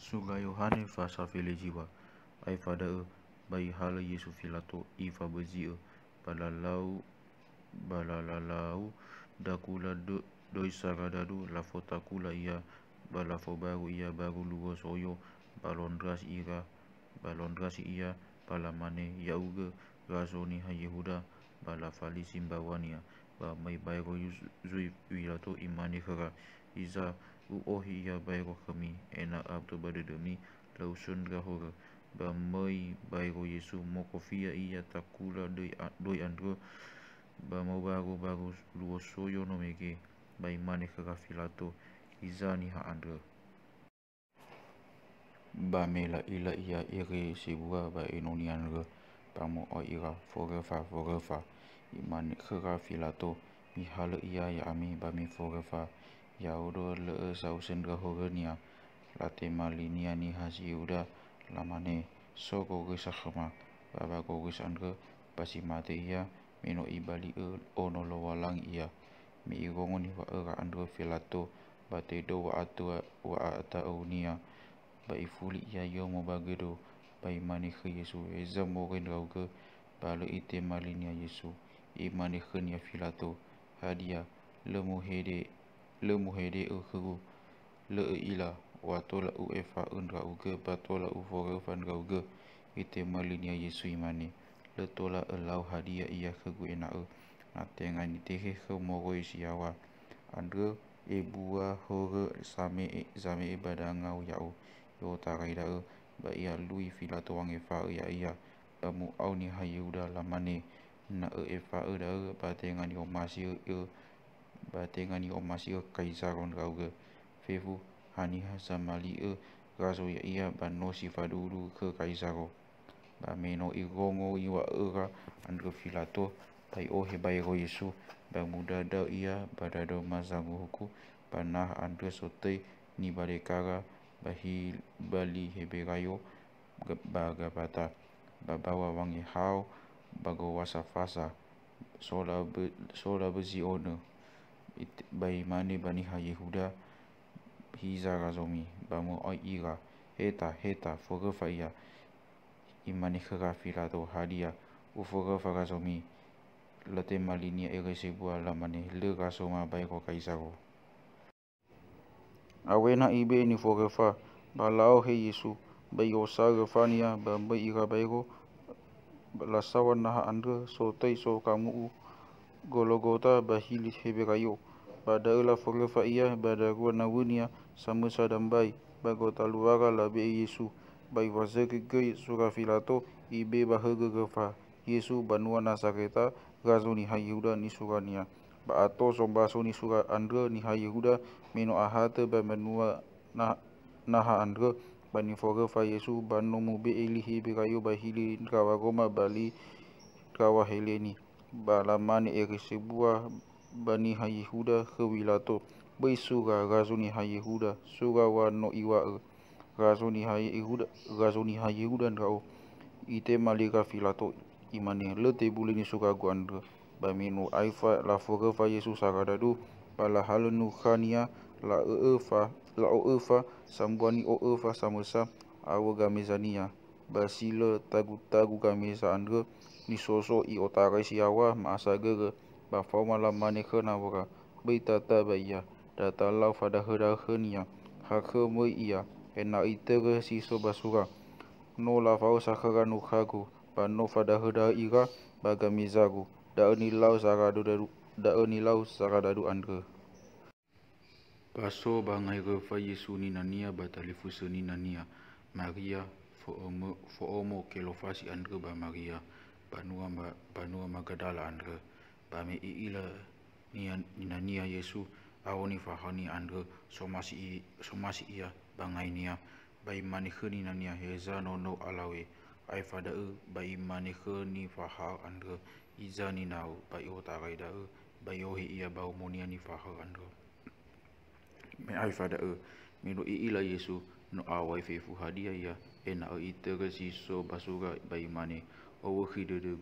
Suga Yohanes fasa fili jiwa. Ai fada e bayi hala Yesu filato i fabezi e. Balalau, balalalau, dakula do, doi sagadadu lafotakula ia. Balafo baru ia baru luwa soyo balondras ira. Balondras ia balamane yauge. Razoni ha Yehuda balafali ba mai bai ro zui ui to imani khara iza u ohi ya bai ro khami ena ab to bade de mi la usun ga hora ba mai bai ro yesu mo iya takula doi doi andro ba mo ba ro ba ro luo so yo no mege ba imani khara filato iza ni ha andro ba mela ila iya ere sibua ba inonian ga pamo o ira fora fa fora fa iman khara filato mi hal ia ya ami ba mi forefa ya udo le e sausen ga horenia late malinia ni hasi uda lamane so go ge sakhma baba go ge sangge pasi mate ia mino ibali e ono lo walang ia mi igongo e ni wa e ga andro filato bate do wa atua wa ata unia ba ifuli ia yo mo bagedo ba imani khe yesu ezamo ge ndau ge balu ite malinia yesu Imani ikhun ya filato hadia lemu hede lemu hede u khuru le e e ila wa tola u efa un ra u ge ba tola u vore ite malinya yesu imani le tola elau hadia ia khuru ina u e. na tenga ni te he khu mogo isi awa andre e bua hore same e zame e badanga u ya u yo ia lui filato wang efa ia ia ni hayu dah lama ni na e fa e da e ba te ngani o ma si e ba te ngani o ma si e kai sa ron ga ge fe fu ha ni ha sa ma li e ga so ya ia ba no si fa du lu ke kai sa ro ba me no i go ngo i wa e ga an ro fi la to tai o he ba e ro yesu ba mu da da ia ba da do ma sa ngo ku ba na an ro so te ni ba re ka ga ba hi ba li he be ga yo ba ga ba ta ba ba wa wang e hao Bagawasa Fasa Sola Bezi Ono Bayi Mane Bani ha Yehuda Hiza Razomi Bamu Oira Heta Heta Fogafaya Imani Kerafira Do Hadia Ufoga Farazomi Late Malinia Eresebua Lamane Lera Soma Bayro Kaisaro Awena Ibe Ni Fogafa Balao He Yesu Bayo Sarafania Bamba Ira Bayro Bayro Belasawan naha anda so tai so kamu u Gologota bahili hebekayo Bada ila forefa iya bada gua nawunia Sama sadambai bagota luara labi yesu Bai wazeri gai surafilato ibe bahe gegefa Yesu banua nasareta razu ni hayuda ni surania Ba'ato sombaso ni sura andra ni hayuda Meno ahate bamanua naha andra bani fora fa yesu banu mu be ilihi bi kayu bahili kawagoma bali kawa heleni balaman erisi sebuah bani ha yehuda kewilato bai suga razuni ha suga wa no iwa e. razuni ha yehuda razuni ha yehuda ite malika filato imani lete ni suga guandra baminu aifa la fora fa yesu sagadadu pala halunu khania la e, e fa la'u'ufa sambuani o'ufa samusa awa gamizania basila tagu-tagu gamisa andre ni soso i otare si awa ma'asa gere bafa malam mani kena wara berita tabaya data lau fada hedahe niya hake mui iya ena itere si so basura no lafau sakara nukhagu pano fada hedahe ira bagamizaru da'a ni lau sara dadu da'a ni lau sara dadu andre Paso bangai refa Yesu ni nania batali fuse ni nania Maria foomo foomo kelofasi andre ba Maria panua ba panua magadala andre ba me iila ni nania Yesu aoni fahani andre somasi i somasi iya bangai nia bai manikhe ni nania heza no no alawe ai fada e bai manikhe e, ni faha andre izani nau bai otagai da e bai ohi ia bau monia ni faha andre me ai fada e mi e e lah yesu nu awai fefu hadiah ya, hadia ia e na i e te ga si mani o wo khi de de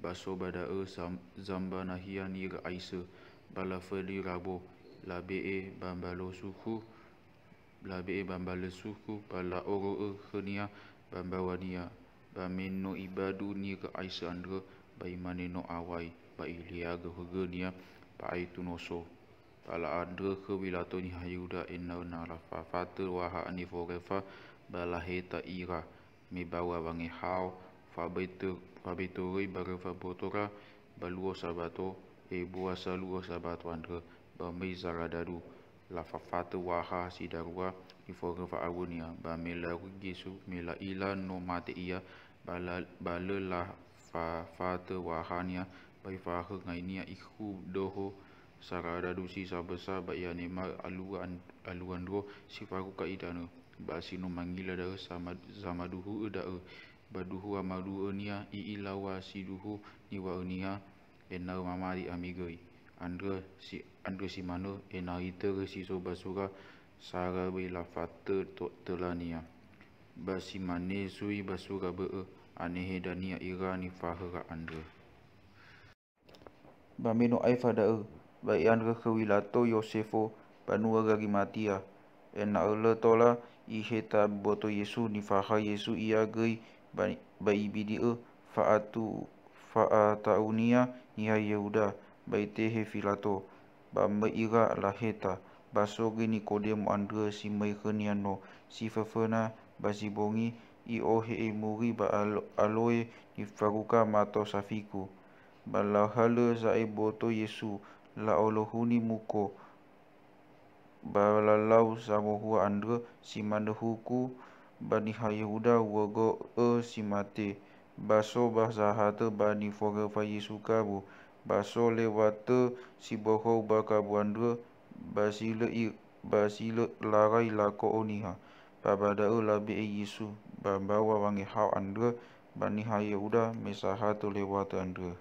baso bada e sam zamba na ni ga aise bala fe li rabo la bambalo suku la be bambalo suku bala oro e khania bambawania ba ibadu ni ga aise andro bai mani no awai ba ilia ga hugunia ba itu no ala adra ke bilatuni hayuda inna narafa fatul wa ani forever balahi taira mi bawa bangi hau fabitu fabitu ri baru fabotora baluo sabato e buah saluo sabato andra bami zaradadu la fafatu waha sidarwa ifoga fa agunia ba mila gisu mila ila no mate ia bala bala la fafatu waha nia bai fa ngai nia ikhu doho sarada dusi sa besar ba ya ni ma aluan aluan dua si paru ka idana ba sinu sama sama duhu da ba duhu amadu nia i si duhu ni wa nia mama di amigoi andre si andre si mana? Enau itu si soba suka sara bela la fatte to telania ba si mane sui basura be e. anehe dania irani fahra andre Bamino aifada e baik yang kekewilato Yosefo panua gagi matia. Lah. En ala tola ihe boto Yesu ni faha Yesu ia gai bayi bidia faatu faatauniya niha Yehuda bayi tehe filato. Bamba ira laheta baso gini kode mu andra si mereka ni ano si fafana basi bongi i ohe e muri ba aloe ni faruka mato safiku. Balahala za'e boto Yesu La lauluhuni muko balalau samuhu andre simandehuku bani hayuda wogo e simate baso bahzahate bani foga fayisuka bu baso lewate si boho bakabu andre basile i basile larai lako oniha babada e, e Yesu, e yisu wangi hau andre bani hayuda mesahate lewate andre